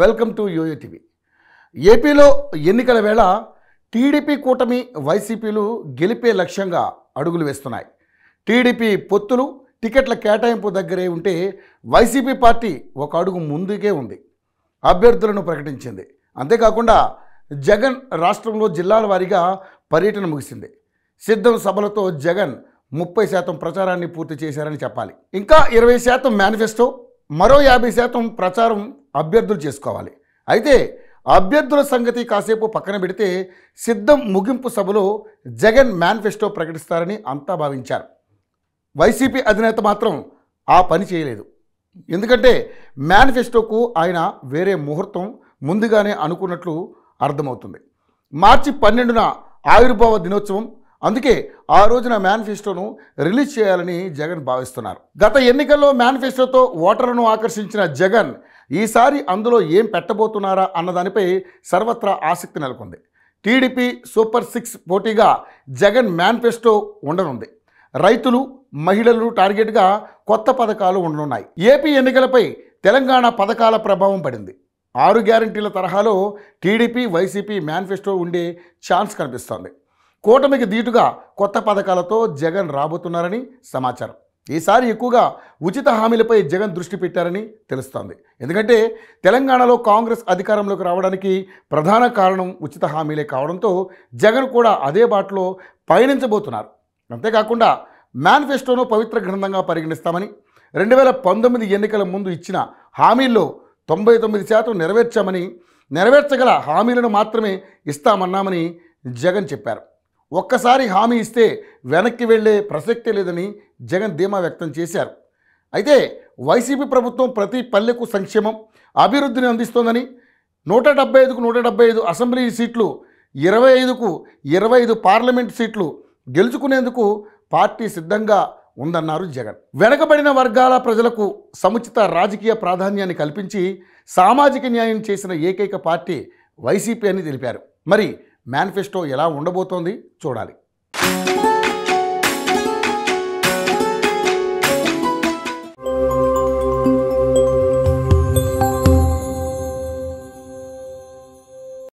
welcome to యూయూటీవీ ఏపీలో ఎన్నికల వేళ టీడీపీ కూటమి వైసీపీలు గెలిపే లక్ష్యంగా అడుగులు వేస్తున్నాయి టీడీపీ పొత్తులు టికెట్ల కేటాయింపు దగ్గరే ఉంటే వైసీపీ పార్టీ ఒక అడుగు ముందుకే ఉంది అభ్యర్థులను ప్రకటించింది అంతేకాకుండా జగన్ రాష్ట్రంలో జిల్లాల వారీగా పర్యటన ముగిసింది సిద్ధం సభలతో జగన్ ముప్పై శాతం ప్రచారాన్ని పూర్తి చేశారని చెప్పాలి ఇంకా ఇరవై శాతం మేనిఫెస్టో మరో యాభై శాతం ప్రచారం అభ్యర్థులు చేసుకోవాలి అయితే అభ్యర్థుల సంగతి కాసేపు పక్కన పెడితే సిద్ధం ముగింపు సభలో జగన్ మేనిఫెస్టో ప్రకటిస్తారని అంతా భావించారు వైసీపీ అధినేత మాత్రం ఆ పని చేయలేదు ఎందుకంటే మేనిఫెస్టోకు ఆయన వేరే ముహూర్తం ముందుగానే అనుకున్నట్లు అర్థమవుతుంది మార్చి పన్నెండున ఆవిర్భావ దినోత్సవం అందుకే ఆ రోజున మేనిఫెస్టోను రిలీజ్ చేయాలని జగన్ భావిస్తున్నారు గత ఎన్నికల్లో మేనిఫెస్టోతో ఓటర్లను ఆకర్షించిన జగన్ ఈసారి అందులో ఏం పెట్టబోతున్నారా అన్నదానిపై సర్వత్రా ఆసక్తి నెలకొంది టీడీపీ సూపర్ సిక్స్ పోటీగా జగన్ మేనిఫెస్టో ఉండనుంది రైతులు మహిళలు టార్గెట్గా కొత్త పథకాలు ఉండనున్నాయి ఏపీ ఎన్నికలపై తెలంగాణ పథకాల ప్రభావం పడింది ఆరు గ్యారంటీల తరహాలో టీడీపీ వైసీపీ మేనిఫెస్టో ఉండే ఛాన్స్ కనిపిస్తోంది కూటమికి దీటుగా కొత్త పథకాలతో జగన్ రాబోతున్నారని సమాచారం ఈసారి ఎక్కువగా ఉచిత హామీలపై జగన్ దృష్టి పెట్టారని తెలుస్తోంది ఎందుకంటే తెలంగాణలో కాంగ్రెస్ అధికారంలోకి రావడానికి ప్రధాన కారణం ఉచిత హామీలే కావడంతో జగన్ కూడా అదే బాటలో పయనించబోతున్నారు అంతేకాకుండా మేనిఫెస్టోను పవిత్ర గ్రంథంగా పరిగణిస్తామని రెండు వేల పంతొమ్మిది ఎన్నికల ముందు ఇచ్చిన హామీల్లో తొంభై తొమ్మిది శాతం నెరవేర్చామని నెరవేర్చగల హామీలను మాత్రమే ఇస్తామన్నామని జగన్ చెప్పారు ఒక్కసారి హామీ ఇస్తే వెనక్కి వెళ్లే ప్రసక్తే లేదని జగన్ ధీమా వ్యక్తం చేశారు అయితే వైసీపీ ప్రభుత్వం ప్రతి పల్లెకు సంక్షేమం అభివృద్ధిని అందిస్తోందని నూట డెబ్బై ఐదుకు నూట డెబ్బై ఐదు అసెంబ్లీ సీట్లు ఇరవై ఐదుకు ఇరవై ఐదు పార్లమెంట్ సీట్లు గెలుచుకునేందుకు పార్టీ సిద్ధంగా ఉందన్నారు జగన్ వెనకబడిన వర్గాల ప్రజలకు సముచిత రాజకీయ ప్రాధాన్యాన్ని కల్పించి సామాజిక న్యాయం చేసిన ఏకైక పార్టీ వైసీపీ అని తెలిపారు మరి మేనిఫెస్టో ఎలా ఉండబోతోంది చూడాలి